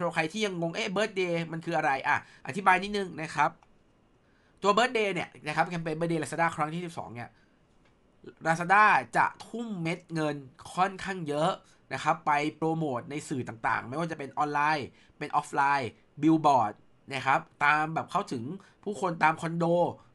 สำหรับใครที่ยังงง เอ๊ะ เบิร์ดเดย์มันคืออะไร อ่ะ อธิบายนิดนึงนะครับ ตัวเบิร์ดเดย์เนี่ยนะครับ แคมเปญเบิร์ดเดย์ลาซาด้าครั้งที่ 12 เนี่ยลาซาด้าจะทุ่มเม็ดเงินค่อนข้างเยอะนะครับ ไปโปรโมทในสื่อต่างๆ ไม่ว่าจะเป็นออนไลน์ เป็นออฟไลน์บิลบอร์ดนะครับ ตามแบบเข้าถึงผู้คนตามคอนโด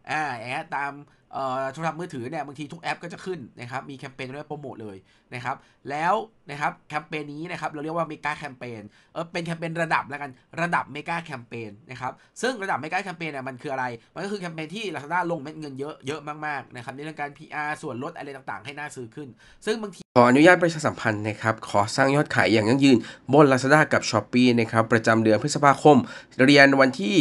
อ่าแอบตามโทรศัพท์มือถือเนี่ยบางทีทุกแอปก็จะขึ้นนะครับมีแคมเปญด้วยโปรโมทเลยนะครับแล้วนะครับแคมเปญนี้นะครับเราเรียกว่าเมกาแคมเปญเออเป็นแคมเปญระดับแล้วกัน ระดับเมกาแคมเปญนะครับซึ่งระดับเมกาแคมเปญเนี่ยมันคืออะไร มันก็คือแคมเปญที่าซาด้าลงเม็ดเงินเยอะเยอะมากๆนะครับในเรื่องการ PR ส่วนลดอะไรต่างๆ ให้น่าซื้อขึ้น ซึ่งบางทีขออนุญาตประชาสัมพันธ์นะครับขอสร้างยอดขายอย่างยั่งยืนบน Lazada กับ s h อ p e e นะครับประจำเดือนพฤษภาคม เรียนวันที่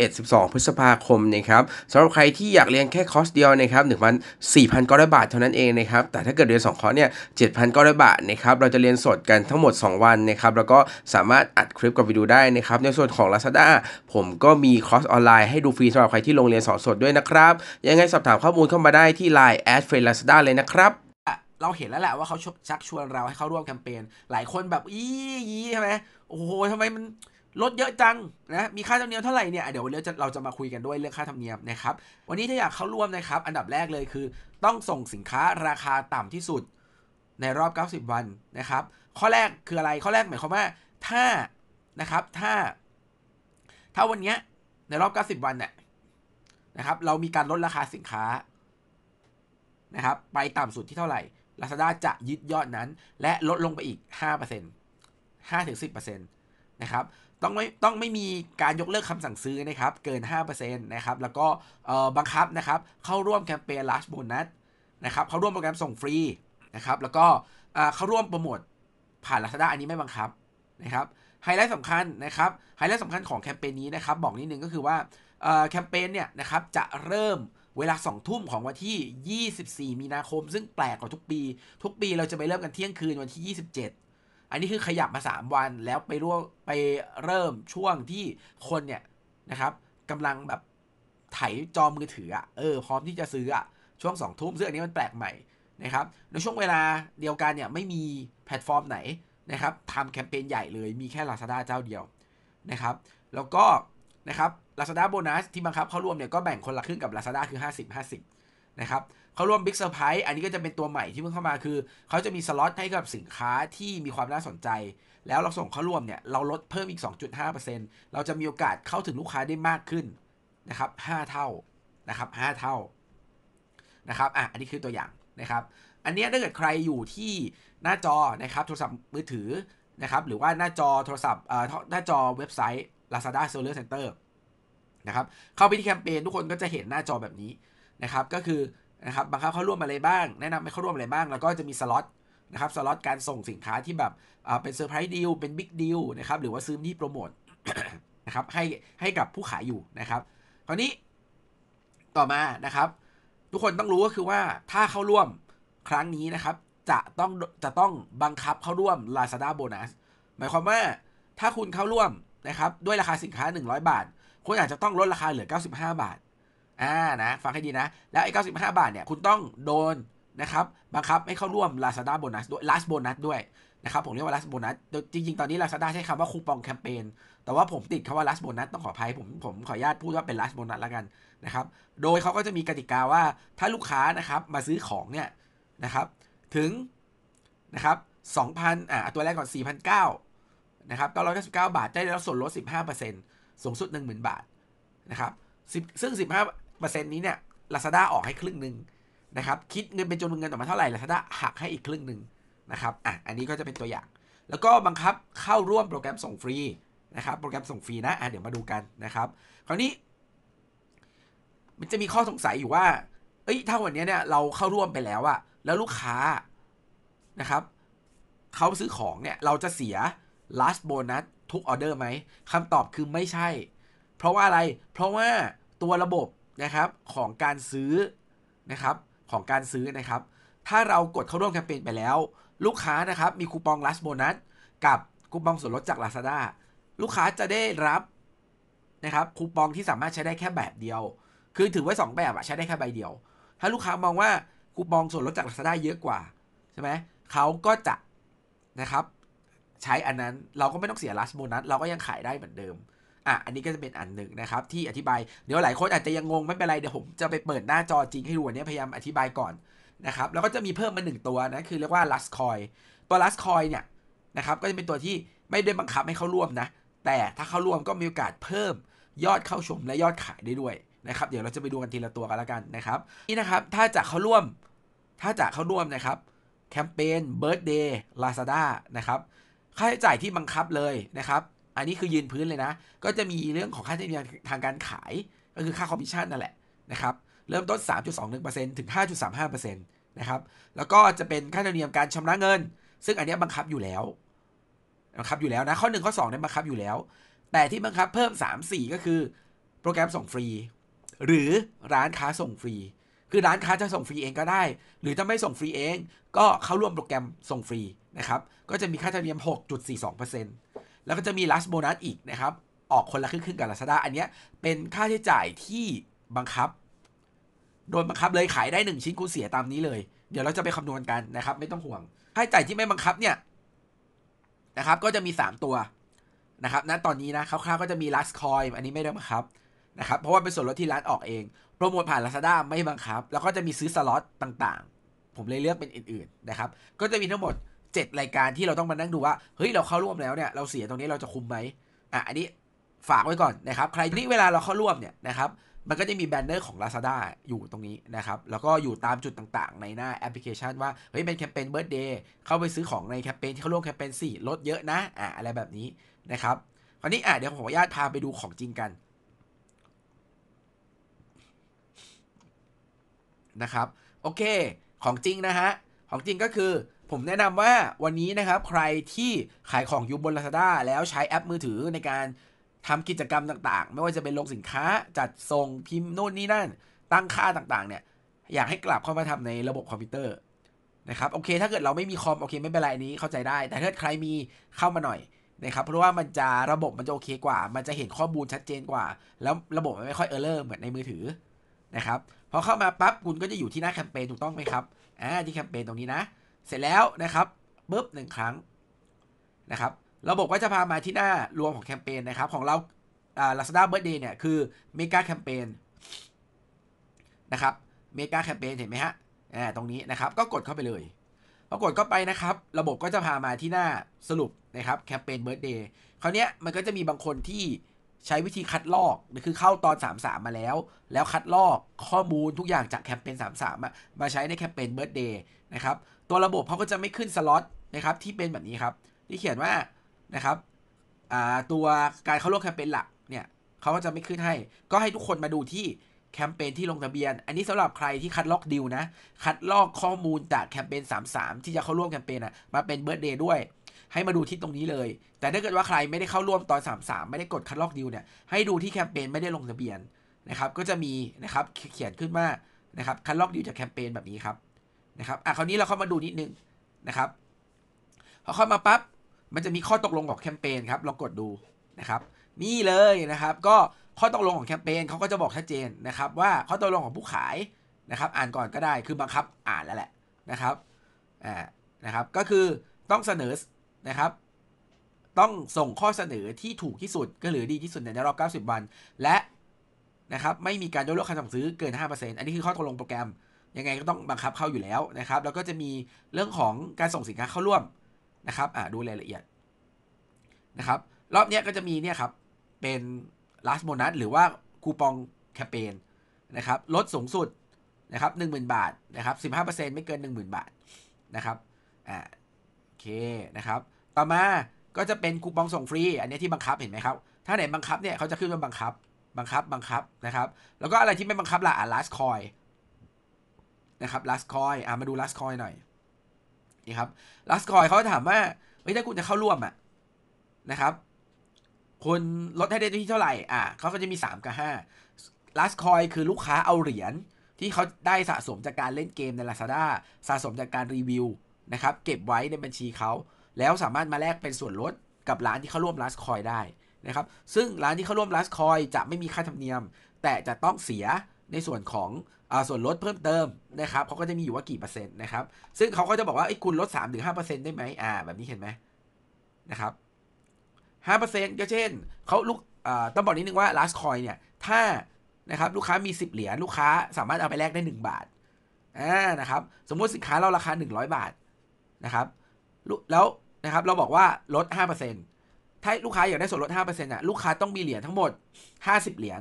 11-12 พฤษภาคมนะครับสำหรับใครที่อยากเรียนแค่คอร์สเดียวนะครับ1นึ0งพันสี่พันก้า้บาทเท่านั้นเองนะครับแต่ถ้าเกิดเรียน 2 คอร์สเนี่ยเจ็ดพันก้า้บาทนะครับเราจะเรียนสดกันทั้งหมด 2 วันนะครับแล้วก็สามารถอัดคลิปกับวิดีโอได้นะครับ ในส่วนของ Lazada ผมก็มีคอร์สออนไลน์ให้ดูฟรีสำหรับใครที่ลงเรียนสอนสดด้วยนะครับ ยังไงสอบถามข้อมูลเข้ามาได้ที่ Line แอดเฟรนลาซาด้าเลยนะครับเราเห็นแล้วแหละว่าเขาชักชวนเราให้เข้าร่วมแคมเปญหลายคนแบบอี้ยีใช่ไหมโอ้โหทำไมมันลดเยอะจังนะมีค่าธรรมเนียมเท่าไหร่เนี่ยเดี๋ยววันนี้เราจะมาคุยกันด้วยเรื่องค่าธรรมเนียมนะครับวันนี้ถ้าอยากเข้าร่วมนะครับอันดับแรกเลยคือต้องส่งสินค้าราคาต่ำที่สุดในรอบ 90 วันนะครับข้อแรกคืออะไรข้อแรกหมายความว่าถ้านะครับถ้า ถ้าวันนี้ในรอบ 90 วันเนี่ยนะครับเรามีการลดราคาสินค้านะครับไปต่ำสุดที่เท่าไหร่ลาซาด้าจะยึดยอดนั้น และลดลงไปอีก 5% 5-10%นะครับ ต้องไม่ต้องไม่มีการยกเลิกคำสั่งซื้อนะครับ เกิน 5%นะครับ แล้วก็บังคับนะครับเข้าร่วมแคมเปญลา r g บนั n นะครับเข้าร่วมโปรแกรมส่งฟรีนะครับแล้วก็เข้าร่วมโปรโมทผ่านลาซาด้าอันนี้ไม่บังคับนะครับไฮไลท์สำคัญนะครับ ไฮไลท์สำคัญของแคมเปญนี้นะครับ บอกนิดนึงก็คือว่าแคมเปญเนี่ยนะครับจะเริ่มเวลา 2 ทุ่ม ของวันที่ 24 มีนาคม ซึ่งแปลก กว่า ทุกปี ทุก ปี เรา จะ ไป เริ่ม กัน เที่ยง คืน วัน ที่ 27 อันนี้ คือ ขยับมา 3 วัน แล้ว ไปร่วม ไป เริ่ม ช่วงที่คน เนี่ย นะครับกำลัง แบบ ไถจอ มือถือ อ่ะ เออ พร้อมที่จะซื้อ อ่ะ ช่วง2องทุ่มซึ่งอันนี้ มัน แปลก ใหม่ นะครับ ใน ช่วงเวลาเดียวกัน เนี่ย ไม่มี แพลตฟอร์ม ไหน นะครับทำแคมเปญ ใหญ่ เลย มีแค่าซาด้าเจ้าเดียวนะครับแล้วก็นะครับลาซาด้าโบนัสที่บังคับ เข้าร่วมเนี่ยก็แบ่งคนละครึ่งกับลาซาด้าคือ 50 50นะครับเข้าร่วมบิ๊กเซอร์ไพรส์อันนี้ก็จะเป็นตัวใหม่ที่เพิ่งเข้ามาคือ เขาจะมีสล็อตให้กับสินค้าที่มีความน่าสนใจ แล้วเราส่งเข้าร่วมเนี่ยเราลดเพิ่มอีก 2.5%เราจะมีโอกาสเข้าถึงลูกค้าได้มากขึ้นนะครับ5เท่า นะครับ 5 เท่านะครับอ่ะอันนี้คือตัวอย่างนะครับอันนี้ถ้าเกิดใครอยู่ที่หน้าจอนะครับโทรศัพท์มือถือนะครับหรือว่าหน้าจอโทรศัพท์หน้าจอเว็บไซต์ Lazada Seller Center นะครับเข้าไปที่แคมเปญทุกคนก็จะเห็นหน้าจอแบบนี้นะครับก็คือนะครับบังคับเข้าร่วมอะไรบ้างแนะนำให้เข้าร่วมอะไรบ้าง แล้วก็จะมีสล็อตนะครับสล็อตการส่งสินค้าที่แบบเป็นเซอร์ไพรส์ดีลเป็นบิ๊กดีลนะครับหรือว่าซื้อที่โปรโมทนะครับให้ให้กับผู้ขายอยู่นะครับ คราวนี้ต่อมานะครับ ทุกคนต้องรู้ก็คือว่าถ้าเข้าร่วมครั้งนี้นะครับ จะต้องจะต้องบังคับเข้าร่วม Lazada โบนัสหมายความว่าถ้าคุณเข้าร่วมนะครับด้วยราคาสินค้า 100 บาทคุณอาจจะต้องลดราคาเหลือ 95 บาท อ่านะ ฟังให้ดีนะ แล้วไอ้95 บาทเนี่ย คุณต้องโดนนะครับ บังคับให้เข้าร่วม Lazada โบนัสด้วย Last โบนัสด้วยนะครับ ผมเรียกว่า Last โบนัสจริงๆ ตอนนี้ Lazada ใช้คำว่าคูปองแคมเปญ แต่ว่าผมติดคำว่า Last โบนัสต้องขออภัย ผม ผมขออนุญาตพูดว่าเป็น Last โบนัสแล้วกันนะครับ โดยเขาก็จะมีกติกาว่าถ้าลูกค้านะครับมาซื้อของเนี่ยนะครับถึงนะครับ2,000อ่าตัวแรกก่อน4,900นะครับ999บาทได้รับส่วนลด 15%สูงสุด 10,000 บาทนะครับซึ่ง 15%นี้เนี่ยลาซาด้าออกให้ครึ่งหนึ่งนะครับคิดเงินเป็นจำนวนเงินออกมาเท่าไหร่ลาซาด้าหักให้อีกครึ่งหนึ่งนะครับอ่ะอันนี้ก็จะเป็นตัวอย่าง แล้วก็บังคับเข้าร่วมโปรแกรมส่งฟรีนะครับโปรแกรมส่งฟรีนะอ่ะเดี๋ยวมาดูกันนะครับ คราวนี้ มันจะมีข้อสงสัยอยู่ว่าเอ้ยถ้าวันนี้เนี่ยเราเข้าร่วมไปแล้วอะแล้วลูกค้านะครับเขาซื้อของเนี่ยเราจะเสีย last bonus ทุกออเดอร์ไหมคำตอบคือไม่ใช่ เพราะว่าอะไรเพราะว่าตัวระบบนะครับของการซื้อนะครับของการซื้อนะครับ ถ้าเรากดเข้าร่วมแคมเปญไปแล้ว ลูกค้านะครับ มีคูปองลัสโบนัสกับคูปองส่วนลดจาก Lazada ลูกค้าจะได้รับนะครับ คูปองที่สามารถใช้ได้แค่แบบเดียว คือถือไว้ 2 แบบอะใช้ได้แค่ใบเดียว ถ้าลูกค้ามองว่าคูปองส่วนลดจาก Lazada เยอะกว่าใช่ไหมเขาก็จะนะครับใช้อันนั้นเราก็ไม่ต้องเสียลัสโบนัสเราก็ยังขายได้เหมือนเดิมอ่ะอันนี้ก็จะเป็นอันหนึ่งนะครับ ที่อธิบายเดี๋ยวหลายคนอาจจะยังงง ไม่เป็นไรเดี๋ยวผมจะไปเปิดหน้าจอจริงให้ดูอันนี้พยายามอธิบายก่อนนะครับแล้วก็จะมีเพิ่มมาหนึ่งตัวนะ คือเรียกว่าลัสคอยตัวลัสคอยเนี่ยนะครับก็จะเป็นตัวที่ไม่ได้บังคับให้เข้าร่วมนะ แต่ถ้าเข้าร่วมก็มีโอกาสเพิ่มยอดเข้าชมและยอดขายได้ด้วยนะครับ เดี๋ยวเราจะไปดูกันทีละตัวกันแล้วกันนะครับ นี่นะครับถ้าจะเข้าร่วม ถ้าจะเข้าร่วมนะครับแคมเปญร์ดเดย์ลาซาด้านะครับค่าใช้จ่ายที่บังคับเลยนะครับ อันนี้คือยืนพื้นเลยนะ ก็จะมีเรื่องของค่าใช้จ่ายทางการขาย ก็คือค่าคอมมิชชั่นนั่นแหละนะครับ เริ่มต้น 3.21%ถึง5.35%นะครับ แล้วก็จะเป็นค่าธรรมเนียมการชำระเงิน ซึ่งอันนี้บังคับอยู่แล้ว บังคับอยู่แล้วนะ ข้อ1ข้อ2เนี่ยบังคับอยู่แล้ว แต่ที่บังคับเพิ่ม3-4 ก็คือโปรแกรมส่งฟรี หรือร้านค้าส่งฟรีคือร้านค้าจะส่งฟรีเองก็ได้ หรือถ้าไม่ส่งฟรีเอง ก็เข้าร่วมโปรแกรมส่งฟรีนะครับ ก็จะมีค่าธรรมเนียม 6.42%แล้วก็จะมีลัสโบนัสอีกนะครับ ออกคนละครึ่งงกับลาซาด้า อันนี้ เป็นค่าใช้จ่ายที่บังคับ โดนบังคับเลยขายได้ 1 ชิ้นคุณเสียตามนี้เลย เดี๋ยวเราจะไปคำนวณกันนะครับ ไม่ต้องห่วง ค่าใช้จ่ายที่ไม่บังคับเนี่ยนะครับ ก็จะมี3ตัวนะครับณนะตอนนี้นะคร่าวๆก็จะมีลัสคอยอันนี้ไม่ได้บังคับนะครับ เพราะว่าเป็นส่วนลดที่ร้านออกเอง โปรโมทผ่าน Lazada ไม่บังคับ แล้วก็จะมีซื้อสล็อตต่าง ๆ ผมเลยเลือกเป็นอื่นๆนะครับ ก็จะมีทั้งหมด 7 รายการที่เราต้องมานั่งดูว่า เฮ้ยเราเข้าร่วมแล้วเนี่ยเราเสียตรงนี้เราจะคุ้มไหมอ่ะอันนี้ฝากไว้ก่อนนะครับ ใครที่เวลาเราเข้าร่วมเนี่ยนะครับ มันก็จะมีแบนเนอร์ของ Lazada อยู่ตรงนี้นะครับ แล้วก็อยู่ตามจุดต่างๆ ในหน้าแอปพลิเคชันว่า เฮ้ยเป็นแคมเปญเบิร์ดเดย์ เข้าไปซื้อของในแคมเปญที่เขาร่วมแคมเปญสี่ลดเยอะนะ อ่ะอะไรแบบนี้นะครับคราวนี้อ่ะเดี๋ยวผมขออนุญาตพาไปดูของจริงกันนะครับ โอเคของจริงนะฮะ ของจริงก็คือ ผมแนะนำว่าวันนี้นะครับ ใครที่ขายของอยู่บน Lazada แล้วใช้แอปมือถือในการทำกิจกรรมต่างๆ ไม่ว่าจะเป็นลงสินค้าจัดส่งพิมพ์โน่นนี่นั่น ตั้งค่าต่างๆเนี่ยอยากให้กลับเข้ามาทำในระบบคอมพิวเตอร์นะครับโอเคถ้าเกิดเราไม่มีคอมโอเค ไม่เป็นไรนี้เข้าใจได้ แต่ถ้าใครมีเข้ามาหน่อยนะครับเพราะว่ามันจะระบบมันจะโอเคกว่า มันจะเห็นข้อมูลชัดเจนกว่า แล้วระบบมันไม่ค่อยเออร์เลอร์เหมือนในมือถือนะครับพอเข้ามาปั๊บคุณก็จะอยู่ที่หน้าแคมเปญถูกต้องไหมครับอ่าที่แคมเปญตรงนี้นะ เสร็จแล้วนะครับปุ๊บหนึ่งครั้งนะครับระบบก็จะพามาที่หน้ารวมของแคมเปญนะครับ ของเรา อ่าลาด้าเบิร์ดเดย์เนี่ยคือเมกาแคมเปญนะครับ เมกาแคมเปญเห็นไหมฮะอ่าตรงนี้นะครับ ก็กดเข้าไปเลยปรากฏก็ไปนะครับ ระบบก็จะพามาที่หน้าสรุปนะครับแคมเปญเบิร์ดเดย์คราวนี้มันก็จะมีบางคนที่ใช้วิธีคัดลอกคือเข้าตอน3ามมาแล้ว แล้วคัดลอกข้อมูลทุกอย่างจากแคมเปญ3ามมาใช้ในแคมเปญเบิร์ดเดย์นะครับตัวระบบเขาก็จะไม่ขึ้นสล็อตนะครับที่เป็นแบบนี้ครับ ที่เขียนว่านะครับตัวการเข้าร่วมแคมเปญหลักเนี่ยเขาก็จะไม่ขึ้นให้ ก็ให้ทุกคนมาดูที่แคมเปญที่ลงทะเบียน อันนี้สำหรับใครที่คัดลอกดิวนะ คัดลอกข้อมูลจากแคมเปญ33 ที่จะเข้าร่วมแคมเปญ่ะมาเป็นเบิร์ดเดย์ด้วยให้มาดูที่ตรงนี้เลย แต่ถ้าเกิดว่าใครไม่ได้เข้าร่วมตอน 33 ไม่ได้กดคัดลอกดิวเนี่ยให้ดูที่แคมเปญไม่ได้ลงทะเบียนนะครับ ก็จะมีนะครับเขียนขึ้นมานะครับ คัดลอกดิวจากแคมเปญแบบนี้ครับนะครับอ่ะคราวนี้เราเข้ามาดูนิดนึงนะครับพอเข้ามาปั๊บมันจะมีข้อตกลงของแคมเปญครับลองกดดูนะครับ นี่เลยนะครับก็ข้อตกลงของแคมเปญเขาก็จะบอกชัดเจนนะครับ ว่าข้อตกลงของผู้ขายนะครับอ่านก่อนก็ได้คือบังคับอ่านแล้วแหละนะครับอ่า นะครับก็คือต้องเสนอนะครับ ต้องส่งข้อเสนอที่ถูกที่สุดก็หรือดีที่สุดในรอบ 90 วัน และนะครับไม่มีการยกเลิกคำสั่งซื้อเกิน 5%อันนี้คือข้อตกลงโปรแกรม ยังไงก็ต้องบังคับเข้าอยู่แล้วนะครับ แล้วก็จะมีเรื่องของการส่งสินค้าเข้าร่วมนะครับ อ่าดูรายละเอียดนะครับ รอบนี้ก็จะมีเนี่ยครับเป็น last bonus หรือว่าคูปองแคมเปญนะครับ ลดสูงสุดนะครับ 10,000 บาทนะครับ 15%ไม่เกิน 10,000 บาทนะครับ อ่าโอเคนะครับต่อมาก็จะเป็นคูปองส่งฟรี อันนี้ที่บังคับเห็นไหมครับ ถ้าไหนบังคับเนี่ยเขาจะขึ้นเป็นบังคับ บังคับ บังคับนะครับ แล้วก็อะไรที่ไม่บังคับล่ะอ่ะ last coin นะครับ last coin อ่ะมาดู last coin หน่อยนี่ครับ last coin เขาถามว่า เฮ้ยถ้าคุณจะเข้าร่วมอ่ะนะครับคุณลดให้ได้ที่เท่าไหร่อ่ะเขาก็จะมี 3 กับ5 last coin คือลูกค้าเอาเหรียญที่เขาได้สะสมจากการเล่นเกมใน Lazada สะสมจากการรีวิวนะครับ เก็บไว้ในบัญชีเขาแล้วสามารถมาแลกเป็นส่วนลดกับร้านที่เข้าร่วมลัสคอยได้นะครับซึ่งร้านที่เข้าร่วมลัสคอยจะไม่มีค่าธรรมเนียม แต่จะต้องเสียในส่วนของอส่วนลดเพิ่มเติมนะครับเขาก็จะมีอยู่ว่ากี่เปอร์เซ็นต์นะครับซึ่งเขาก็จะบอกว่าไอ้คุณลด 3-5%ได้ไหมอ่าแบบนี้เห็นไหมนะครับ5%ก็เช่นเขาลูกต้องบอกนิดนึงว่าลัสคอยเนี่ยถ้านะครับลูกค้ามี 10 เหรียญลูกค้าสามารถเอาไปแลกได้ 1 บาทอ่านะครับสมมุติสินค้าเราราคา 100 บาทนะครับ แล้วะครับเราบอกว่าลด 5%ถ้าลูกค้าอยากได้ส่วนลด5%นะ่ลูกค้าต้องมีเหรียญทั้งหมด 50 เหรียญ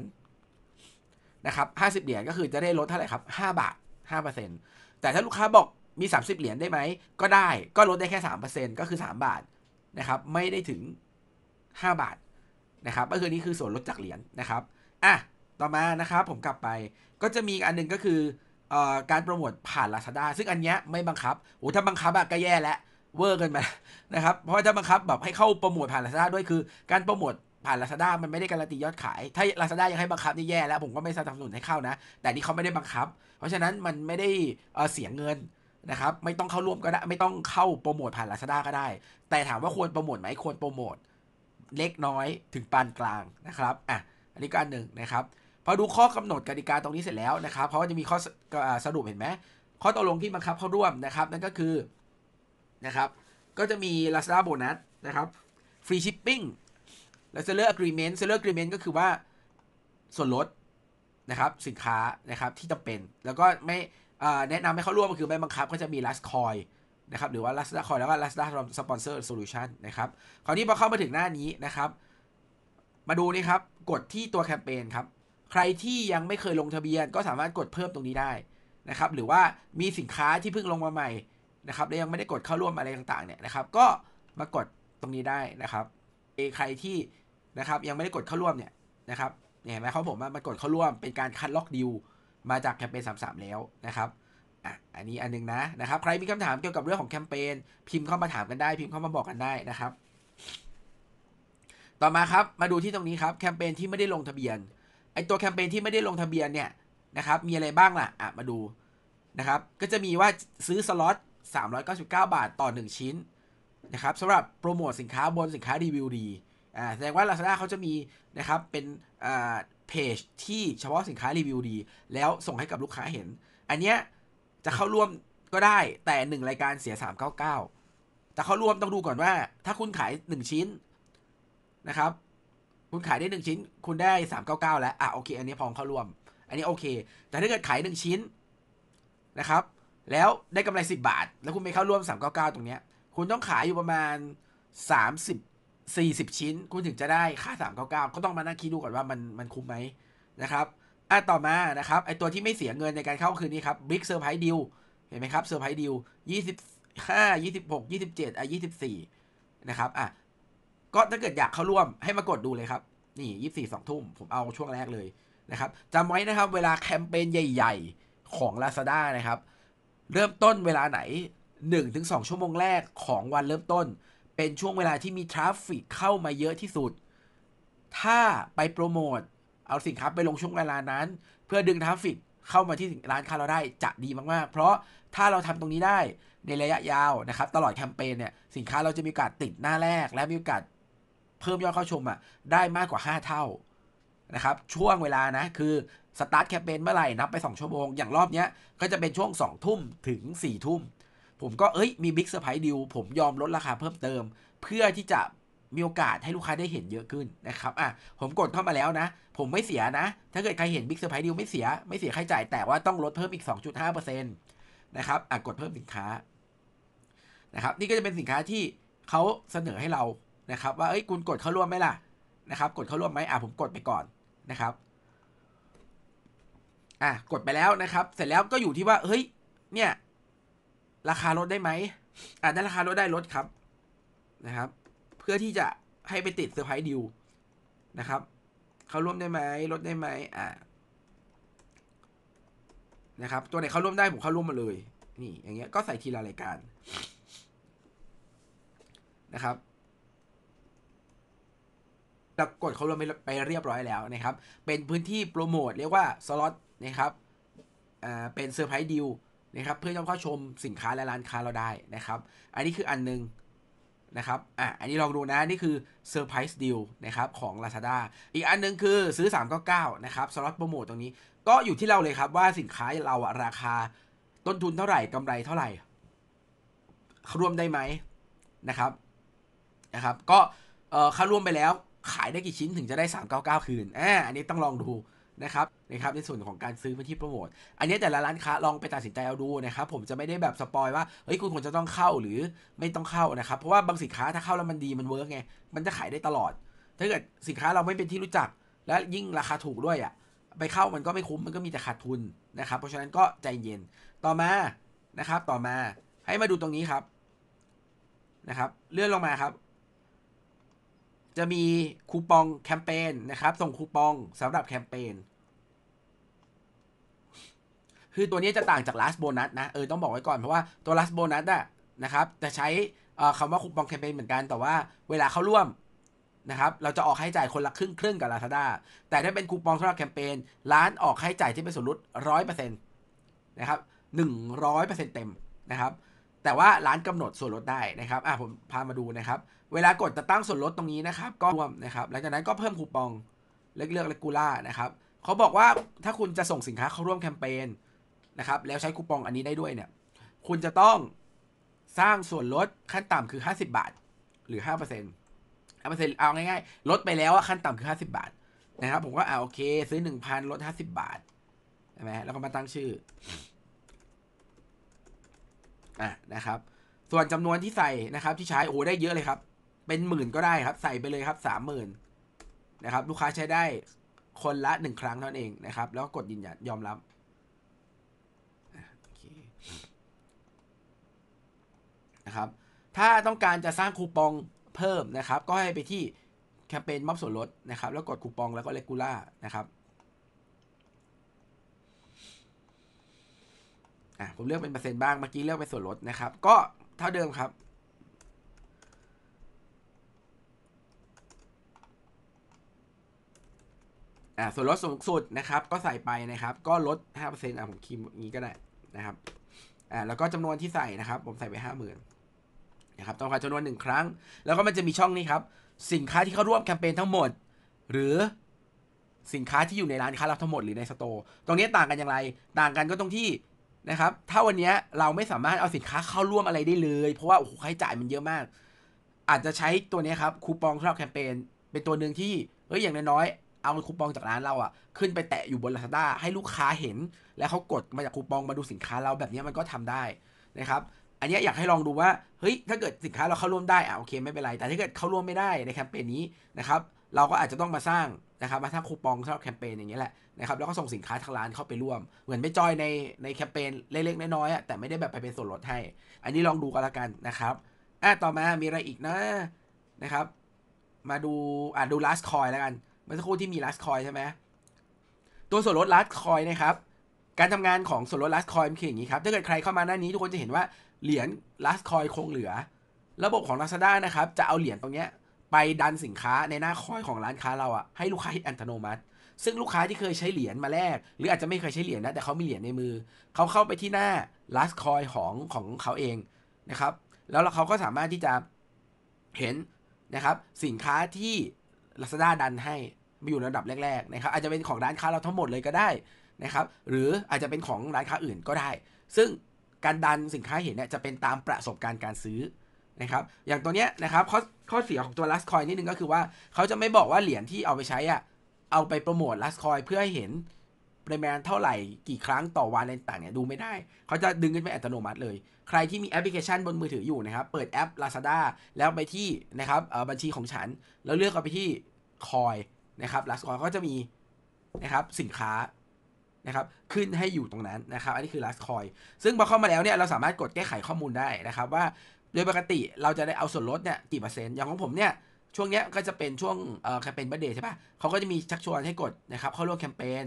นะครับ 50 เหรียญก็คือจะได้ลดเท่าไหร่ครับ 5 บาท 5%แต่ถ้าลูกค้าบอกมี 30 เหรียญได้ไหม ก็ได้ ก็ลดได้แค่ 3%ก็คือ 3 บาทนะครับ ไม่ได้ถึง 5 บาทนะครับก็คือนี่คือส่วนลดจากเหรียญนะครับ อ่ะ ต่อมานะครับผมกลับไป ก็จะมีอันนึงก็คืออการโปรโมทผ่าน Lazada ซึ่งอันเนี้ยไม่บังคับโอ้ถ้าบังคับอะก็แย่แล้วเวอร์กันไปนะครับ เพราะถ้าบังคับแบบให้เข้าโปรโมทผ่านลาซาด้าด้วยคือการโปรโมทผ่านลาซาด้ามันไม่ได้การันตียอดขาย ถ้าลาซาด้ายังให้บังคับนี่แย่แล้ว ผมก็ไม่สนับสนุนให้เข้านะ แต่นี่เขาไม่ได้บังคับ เพราะฉะนั้นมันไม่ได้เสียเงินนะครับ ไม่ต้องเข้าร่วมก็ได้ ไม่ต้องเข้าโปรโมทผ่านลาซาด้าก็ได้ แต่ถามว่าควรโปรโมทไหมควรโปรโมทเล็กน้อยถึงปานกลางนะครับ อ่ะ อันนี้การหนึ่งนะครับ พอดูข้อกำหนดกติกาตรงนี้เสร็จแล้วนะครับ เพราะว่าจะมีข้อสรุปเห็นไหมข้อตกลงที่บังคับเข้าร่วมนะครับ นั่นก็คือนะครับ ก็จะมี Lazada โบนัสนะครับฟรีชิปปิ้งและ seller agreement seller agreement ก็คือว่าส่วนลดนะครับสินค้านะครับที่จำเป็น แล้วก็ไม่แนะนำให้เขาร่วมก็คือไม่บังคับ ก็จะมี last coin นะครับหรือว่า Lazada Coin แล้วก็ Lazada Sponsor Solution นะครับคราวนี้พอเข้ามาถึงหน้านี้นะครับมาดูนี่ครับ กดที่ตัวแคมเปญครับ ใครที่ยังไม่เคยลงทะเบียน ก็สามารถกดเพิ่มตรงนี้ได้นะครับหรือว่ามีสินค้าที่เพิ่งลงมาใหม่นะครับและยังไม่ได้กดเข้าร่วมอะไรต่าง ๆ เนี่ยนะครับ ก็มากดตรงนี้ได้นะครับเใครที่นะครับยังไม่ได้กดเข้าร่วมเนี่ยนะครับ เห็นไหมเขาผมมากดเข้าร่วมเป็นการคัดล็อกดิวมาจากแคมเปญสสามามแล้วนะครับอันนี้อันนึงนะนะครับใครมีคำถามเกี่ยวกับเรื่องของแคมเปญพิมพ์เข้ามาถามกันได้พิมพ์เข้ามาบอกกันได้นะครับ ต่อมาครับมาดูที่ตรงนี้ครับแคมเปญที่ไม่ได้ลงทะเบียนไอตัวแคมเปญที่ไม่ได้ลงทะเบียนเนี่ยนะครับมีอะไรบ้างล่ะอ่ะมาดูนะครับก็จะมีว่าซื้อสล็อต399 บาทต่อ 1 ชิ้นนะครับสำหรับโปรโมทสินค้าบนสินค้ารีวิวดีอ่าแสดงว่า Lazada เขาจะมีนะครับเป็นอ่าเพจที่เฉพาะสินค้ารีวิวดี แล้วส่งให้กับลูกค้าเห็น อันเนี้ยจะเข้าร่วมก็ได้แต่ 1 รายการเสีย 399 แต่เข้าร่วมต้องดูก่อนว่าถ้าคุณขาย 1 ชิ้นนะครับคุณขายได้ 1 ชิ้นคุณได้ 399 แล้วอ่ะโอเคอันนี้พองเข้าร่วม อันนี้โอเคแต่ถ้าเกิดขาย1ชิ้นนะครับแล้วได้กำไร 10 บาท แล้วคุณไปเข้าร่วม 399 ตรงเนี้ย คุณต้องขายอยู่ประมาณ 30 40 ชิ้น คุณถึงจะได้ค่า 399 ก็ต้องมานั่งคิดดูก่อนว่ามันมันคุ้มไหมนะครับอ่ะต่อมานะครับไอตัวที่ไม่เสียเงินในการเข้าคืนนี้ครับบิ๊กเซอร์ไพรส์ดิวเห็นไหมครับเซอร์ไพรส์ดิว25 26 27อ่ะ24นะครับอ่ะก็ถ้าเกิดอยากเข้าร่วมให้มากดดูเลยครับ นี่ 24 2ทุ่มผมเอาช่วงแรกเลยนะครับจำไว้นะครับ เวลาแคมเปญใหญ่ ๆ ของ Lazada นะครับเริ่มต้นเวลาไหน 1-2 ชั่วโมงแรกของวันเริ่มต้น เป็นช่วงเวลาที่มีทราฟฟิกเข้ามาเยอะที่สุด ถ้าไปโปรโมทเอาสินค้าไปลงช่วงเวลานั้น เพื่อดึงทราฟฟิกเข้ามาที่ร้านค้าเราได้จะดีมากๆ เพราะถ้าเราทำตรงนี้ได้ในระยะยาวนะครับ ตลอดแคมเปญเนี่ยสินค้าเราจะมีโอกาสติดหน้าแรก และมีโอกาสเพิ่มยอดเข้าชมอ่ะได้มากกว่า 5 เท่านะครับ ช่วงเวลานะ คือ สตาร์ทแคมเปญเมื่อไหร่นับไป 2 ชั่วโมงอย่างรอบเนี้ยก็จะเป็นช่วง 2 ทุ่มถึง 4 ทุ่ม ผมก็เอ้ยมีบิ๊กเซอร์ไพรส์ดิวผมยอมลดราคาเพิ่มเติม เพื่อที่จะมีโอกาสให้ลูกค้าได้เห็นเยอะขึ้นนะครับอ่ะผมกดเข้ามาแล้วนะ ผมไม่เสียนะ ถ้าเกิดใครเห็นบิ๊กเซอร์ไพรส์ดิวไม่เสีย ไม่เสียค่าใช้จ่ายแต่ว่าต้องลดเพิ่มอีก 2.5%นะครับอ่ะกดเพิ่มสินค้านะครับนี่ก็จะเป็นสินค้าที่เขาเสนอให้เรานะครับว่าเอ้ยคุณกดเข้าร่วมไหมล่ะนะครับกดเข้าร่วมไหมอ่ะผมกดไปก่อนนะครับ อ่ะ กดไปแล้วนะครับ เสร็จแล้วก็อยู่ที่ว่า เฮ้ย เนี่ย ราคาลดได้ไหม อ่ะได้ราคาลดได้ลดครับ นะครับ เพื่อที่จะให้ไปติดเซอร์ไพรส์ดิวนะครับ เขาร่วมได้ไหม ลดได้ไหมอ่านะครับ ตัวไหนเขาร่วมได้ผมเขาร่วมมาเลย นี่ อย่างเงี้ย ก็ใส่ทีละรายการ นะครับเรากดเขาลงไปเรียบร้อยแล้วนะครับ เป็นพื้นที่โปรโมทเรียกว่าสล็อตนะครับ เป็นเซอร์ไพรส์ดิวนะครับ เพื่อจะเข้าชมสินค้าและร้านค้าเราได้นะครับ อันนี้คืออันนึงนะครับ อ่ะอันนี้ลองดูนะ นี่คือเซอร์ไพรส์ดิวนะครับของ Lazada อีกอันนึงคือซื้อ399นะครับสล็อตโปรโมทตรงนี้ก็อยู่ที่เราเลยครับว่าสินค้าเราราคาต้นทุนเท่าไหร่กำไรเท่าไหร่รวมได้ไหมนะครับ นะครับ ก็เข้าร่วมไปแล้วขายได้กี่ชิ้นถึงจะได้ 399 คืนอ่าอันนี้ต้องลองดูนะครับนะครับ ในส่วนของการซื้อพื้นที่โปรโมท อันนี้แต่ละร้านค้าลองไปตัดสินใจเอาดูนะครับ ผมจะไม่ได้แบบสปอยว่าเฮ้ยคุณควรจะต้องเข้าหรือไม่ต้องเข้านะครับเพราะว่าบางสินค้าถ้าเข้าแล้วมันดีมันเวิร์กไงมันจะขายได้ตลอด ถ้าเกิดสินค้าเราไม่เป็นที่รู้จัก และยิ่งราคาถูกด้วยอะ่ะไปเข้ามันก็ไม่คุ้มมันก็มีแต่ขาดทุนนะครับ เพราะฉะนั้นก็ใจเย็นต่อมานะครับ ต่อมาให้มาดูตรงนี้ครับ นะครับ เลื่อนลงมาครับจะมีคูปองแคมเปญนะครับ ส่งคูปองสำหรับแคมเปญคือตัวนี้จะต่างจากลัสโบนัสนะเออต้องบอกไว้ก่อนเพราะว่าตัวลัสโบนัสอะนะครับ จะใช้คำว่าคูปองแคมเปญเหมือนกัน แต่ว่าเวลาเข้าร่วมนะครับเราจะออกให้จ่ายคนละครึ่งครึ่งกับลาซาด้าแต่ถ้าเป็นคูปองสำหรับแคมเปญร้านออกให้จ่ายที่เป็นส่วนลดรร้ออยเป์เซ็นต์นะครับหนึ่งรร้ออยเเป์ซ็นต์เต็มนะครับแต่ว่าร้านกำหนดส่วนลดได้นะครับอ่ะผมพามาดูนะครับ เวลากดจะตั้งส่วนลดตรงนี้นะครับ ก็รวมนะครับหลังจากนั้นก็เพิ่มคูปองเลือกเลือกเลกูล่านะครับเขาบอกว่าถ้าคุณจะส่งสินค้าเข้าร่วมแคมเปญนะครับแล้วใช้คูปองอันนี้ได้ด้วยเนี่ยคุณจะต้องสร้างส่วนลดขั้นต่ำคือ 50 บาทหรือ5%าเอาง่ายๆ ลดไปแล้วอะขั้นต่ำคือ 50 บาทนะครับผมก็อ่าโอเคซื้อ 1,000ลด50 บาทใช่ไหมแล้วก็มาตั้งชื่ออ่ะนะครับ ส่วนจำนวนที่ใส่นะครับ ที่ใช้โอ้ได้เยอะเลยครับ เป็นหมื่นก็ได้ครับ ใส่ไปเลยครับสามหมื่นนะครับ ลูกค้าใช้ได้คนละหนึ่งครั้งเท่านั้นเองนะครับ แล้วกดยืนยันยอมรับนะครับ ถ้าต้องการจะสร้างคูปองเพิ่มนะครับ ก็ให้ไปที่แคมเปญมอบส่วนลดนะครับแล้วกดคูปองแล้วก็เลกูล่านะครับอ่ะผมเลือกเป็นเปอร์เซ็นต์บ้างเมื่อกี้เลือกเป็นส่วนลดนะครับ ก็เท่าเดิมครับอ่าส่วนลดสูงสุดนะครับ ก็ใส่ไปนะครับ ก็ลด5%อ่ะผมคีมนี้ก็ได้นะครับอ่าแล้วก็จำนวนที่ใส่นะครับ ผมใส่ไป50,000นะครับต้องการจำนวนหนึ่งครั้ง แล้วก็มันจะมีช่องนี้ครับสินค้าที่เข้าร่วมแคมเปญทั้งหมด หรือสินค้าที่อยู่ในร้านค้าเราทั้งหมดหรือในสโตร์ตรงนี้ต่างกันอย่างไรต่างกันก็ตรงที่นะครับถ้าวันนี้เราไม่สามารถเอาสินค้าเข้าร่วมอะไรได้เลย เพราะว่าโอ้โหค่าใช้จ่ายมันเยอะมาก อาจจะใช้ตัวนี้ครับคูปองสำหรับแคมเปญเป็นตัวหนึ่งที่เอ้ยอย่างน้อยๆเอาคูปองจากร้านเราอะขึ้นไปแตะอยู่บนลาซาด้าให้ลูกค้าเห็น แล้วเขากดมาจากคูปองมาดูสินค้าเราแบบนี้มันก็ทำได้นะครับอันนี้อยากให้ลองดูว่าเฮ้ยถ้าเกิดสินค้าเราเข้าร่วมได้อ่ะโอเคไม่เป็นไร แต่ถ้าเกิดเข้าร่วมไม่ได้ในแคมเปญนี้นะครับ เราก็อาจจะต้องมาสร้างนะครับมาถ้าคูปองสำหรับแคมเปญอย่างเงี้ยแหละนะครับแล้วก็ส่งสินค้าทางร้านเข้าไปร่วม เหมือนไปจอยในในแคมเปญเล็กๆน้อยๆแต่ไม่ได้แบบไปเป็นส่วนลดให้อันนี้ลองดูกันละกันนะครับอ่ะต่อมามีอะไรอีกนะนะครับ มาดูอ่ะดู last coin แล้วกันเมื่อสักครู่ที่มี last coin ใช่ไหมตัวส่วนลด last coin นะครับการทำงานของส่วนลด last coin คืออย่างนี้ครับถ้าเกิดใครเข้ามาหน้านี้ทุกคนจะเห็นว่าเหรียญ last coin คงเหลือระบบของ Lazada นะครับจะเอาเหรียญตรงเนี้ยไปดันสินค้าในหน้าคอยของร้านค้าเราอะให้ลูกค้าอัตโนมัติซึ่งลูกค้าที่เคยใช้เหรียญมาแลกหรืออาจจะไม่เคยใช้เหรียญนะแต่เขามีเหรียญในมือเขาเข้าไปที่หน้าลัสคอยของของเขาเองนะครับ แล้วเขาก็สามารถที่จะเห็นนะครับสินค้าที่ l ั z ด้าดันให้มาอยู่ระดับแรกๆนะครับอาจจะเป็นของร้านค้าเราทั้งหมดเลยก็ได้นะครับ หรืออาจจะเป็นของร้านค้าอื่นก็ได้ซึ่งการดันสินค้าเห็นเนี่ยจะเป็นตามประสบการณ์การซื้อนะครับอย่างตัวเนี้ยนะครับข้อข้อเสียของตัว last coin นิดนึงก็คือว่า เขาจะไม่บอกว่าเหรียญที่เอาไปใช้อ่ะ เอาไปโปรโมท last coin เพื่อให้เห็นปริมาณเท่าไหร่กี่ครั้งต่อวันอะไรต่างเนี่ยดูไม่ได้ เขาจะดึงขึ้นไปอัตโนมัติเลย ใครที่มีแอปพลิเคชันบนมือถืออยู่นะครับ เปิดแอป Lazada แล้วไปที่นะครับบัญชีของฉัน แล้วเลือกเอาไปที่คอยนะครับ last coin ก็จะมีนะครับสินค้านะครับขึ้นให้อยู่ตรงนั้นนะครับอันนี้คือ last coin ซึ่งพอเข้ามาแล้วเนี่ยเราสามารถกดแก้ไขข้อมูลได้นะครับว่าโดยปกติเราจะได้เอาส่วนลดเนี่ยกี่เปอร์เซ็นต์อย่างของผมเนี่ยช่วงเนี้ยก็จะเป็นช่วงแคมเปญบัตเดย์ใช่ปะเขาก็จะมีชักชวนให้กดนะครับ เข้าร่วมแคมเปญ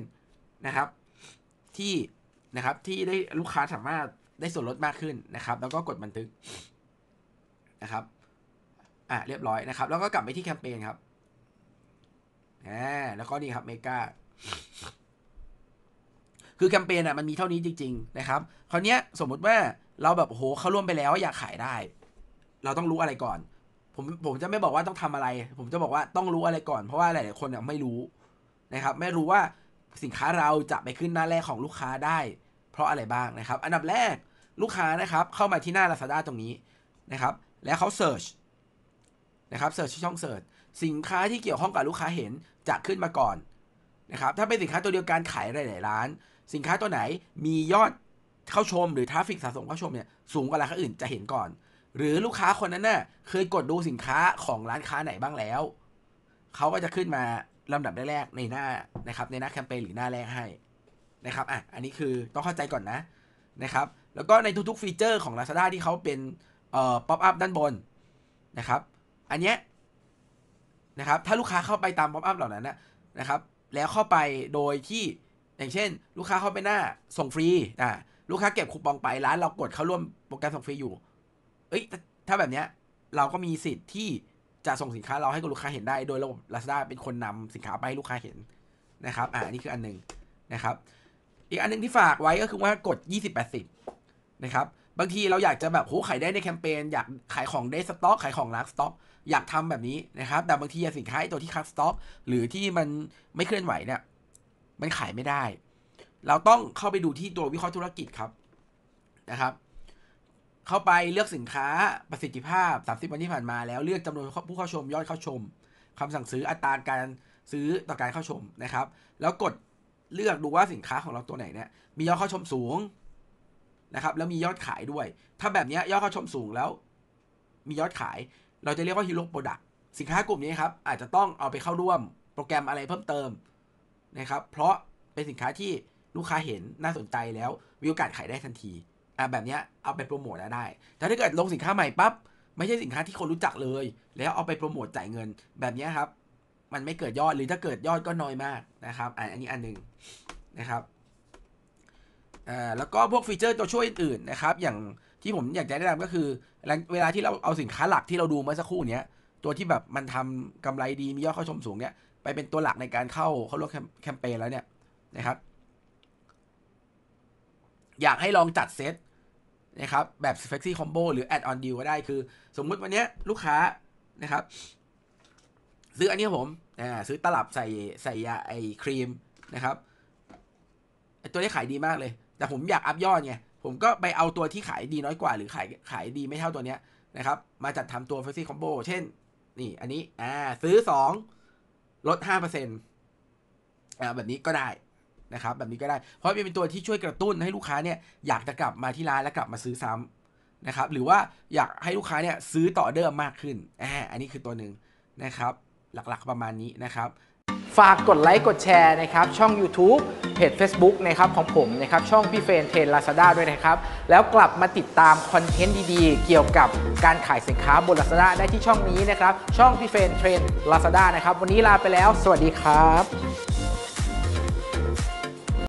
นะครับ ที่นะครับที่ได้ลูกค้าสามารถได้ส่วนลดมากขึ้นนะครับ แล้วก็กดบันทึกนะครับอ่ะเรียบร้อยนะครับ แล้วก็กลับไปที่แคมเปญครับอแล้วก็นี่ครับเมกาคือแคมเปญอ่ะมันมีเท่านี้จริง ๆ นะครับคราวเนี้ยสมมุติว่าเราแบบโหเข้าร่วมไปแล้ว อยากขายได้เราต้องรู้อะไรก่อน ผมผมจะไม่บอกว่าต้องทำอะไร ผมจะบอกว่าต้องรู้อะไรก่อน เพราะว่าหลายๆคนเนี่ยไม่รู้นะครับ ไม่รู้ว่าสินค้าเราจะไปขึ้นหน้าแรกของลูกค้าได้ เพราะอะไรบ้างนะครับ อันดับแรกลูกค้านะครับเข้ามาที่หน้า Lazada ตรงนี้นะครับแล้วเขาเ e ิร์ชนะครับเ e ิร์ชช่องเ e ิร์ชสินค้าที่เกี่ยวข้องกับลูกค้าเห็นจะขึ้นมาก่อนนะครับ ถ้าเป็นสินค้าตัวเดียวกันขายหลาย ๆ ร้าน สินค้าตัวไหนมียอดเข้าชมหรือทราฟฟิกสะสมเข้าชมเนี่ยสูงกว่าราคาอื่นจะเห็นก่อนหรือลูกค้าคนนั้นน่ะเคยกดดูสินค้าของร้านค้าไหนบ้างแล้ว เขาก็จะขึ้นมาลำดับแรกๆในหน้านะครับในหน้าแคมเปญหรือหน้าแรกให้นะครับอ่ะอันนี้คือต้องเข้าใจก่อนนะนะครับแล้วก็ในทุกๆฟีเจอร์ของ Lazada ที่เขาเป็นเอ่อป๊อปอัพด้านบนนะครับ อันเนี้ยนะครับถ้าลูกค้าเข้าไปตามป๊อปอัพเหล่านั้นนะนะครับ แล้วเข้าไปโดยที่อย่างเช่น ลูกค้าเข้าไปหน้าส่งฟรีอ่าลูกค้าเก็บคูปองไปร้านเรากดเข้าร่วมโปรแกรมส่งฟรีอยู่เอ้ย ถ้าแบบเนี้ยเราก็มีสิทธิ์ที่จะส่งสินค้าเราให้กับลูกค้าเห็นได้ โดยระบบ Lazada เป็นคนนำสินค้าไปให้ลูกค้าเห็นนะครับ อ่านี่คืออันหนึ่งนะครับ อีกอันนึงที่ฝากไว้ก็คือว่ากด20-80นะครับบางทีเราอยากจะแบบโหขายได้ในแคมเปญอยากขายของได้สต็อกขายของลักสต็อกอยากทำแบบนี้นะครับ แต่บางทีสินค้าตัวที่คัดสต็อกหรือที่มันไม่เคลื่อนไหวเนี่ยมันขายไม่ได้ เราต้องเข้าไปดูที่ตัววิเคราะห์ธุรกิจครับนะครับเข้าไปเลือกสินค้าประสิทธิภาพ 30 วันที่ผ่านมาแล้ว เลือกจำนวนผู้เข้าชมยอดเข้าชมคำสั่งซื้ออัตราการซื้อต่อการเข้าชมนะครับ แล้วกดเลือกดูว่าสินค้าของเราตัวไหนเนี่ยมียอดเข้าชมสูงนะครับ แล้วมียอดขายด้วย ถ้าแบบนี้ยอดเข้าชมสูงแล้ว มียอดขาย เราจะเรียกว่าฮีโร่โปรดักต์สินค้ากลุ่มนี้ครับอาจจะต้องเอาไปเข้าร่วมโปรแกรมอะไรเพิ่มเติมนะครับ เพราะเป็นสินค้าที่ลูกค้าเห็นน่าสนใจแล้วมีโอกาสขายได้ทันทีอ่ะ แบบเนี้ยเอาไปโปรโมทได้แต่ถ้าเกิดลงสินค้าใหม่ปั๊บไม่ใช่สินค้าที่คนรู้จักเลย แล้วเอาไปโปรโมทจ่ายเงินแบบนี้ครับ มันไม่เกิดยอดหรือถ้าเกิดยอดก็น้อยมากนะครับอันนี้อันหนึ่งนะครับอ่าแล้วก็พวกฟีเจอร์ตัวช่วยอื่นนะครับ อย่างที่ผมอยากจะแนะนำก็คือเวลาที่เราเอาสินค้าหลักที่เราดูเมื่อสักครู่เนี้ยตัวที่แบบมันทำกำไรดีมียอดเข้าชมสูงเนี้ยไปเป็นตัวหลักในการเข้าเข้าร่วมแคมเปญแล้วเนี่ยนะครับ อยากให้ลองจัดเซตนะครับแบบ Flexi Combo หรือ Add on Deal ก็ได้คือ สมมุติวันนี้ลูกค้านะครับ ซื้ออันนี้ผมอ่าซื้อตลับใส่ใส่ยาไอครีมนะครับตัวนี้ขายดีมากเลย แต่ผมอยากอัพยอดไงผมก็ไปเอาตัวที่ขายดีน้อยกว่าหรือขายขายดีไม่เท่าตัวเนี้ยนะครับมาจัดทำตัว Flexi Combo เช่น นี่อันนี้อ่าซื้อ 2 ลด5%อ่าแบบนี้ก็ได้นะครับแบบนี้ก็ได้เพราะมันเป็นตัวที่ช่วยกระตุ้นให้ลูกค้าเนี่ยอยากจะกลับมาที่ร้านและกลับมาซื้อซ้ำนะครับหรือว่าอยากให้ลูกค้าเนี่ยซื้อต่อเดิมมากขึ้นอ่าอันนี้คือตัวหนึ่งนะครับ หลักๆประมาณนี้นะครับ ฝากกดไลค์กดแชร์นะครับช่อง YouTube เพจ Facebook นะครับของผมนะครับช่องพี่เฟรนเทนลาซาด้าด้วยนะครับ แล้วกลับมาติดตามคอนเทนต์ดีๆ เกี่ยวกับการขายสินค้าบนลาซาด้าได้ที่ช่องนี้นะครับช่องพี่เฟรนเทรนลาซาด้านะครับวันนี้ลาไปแล้ว สวัสดีครับ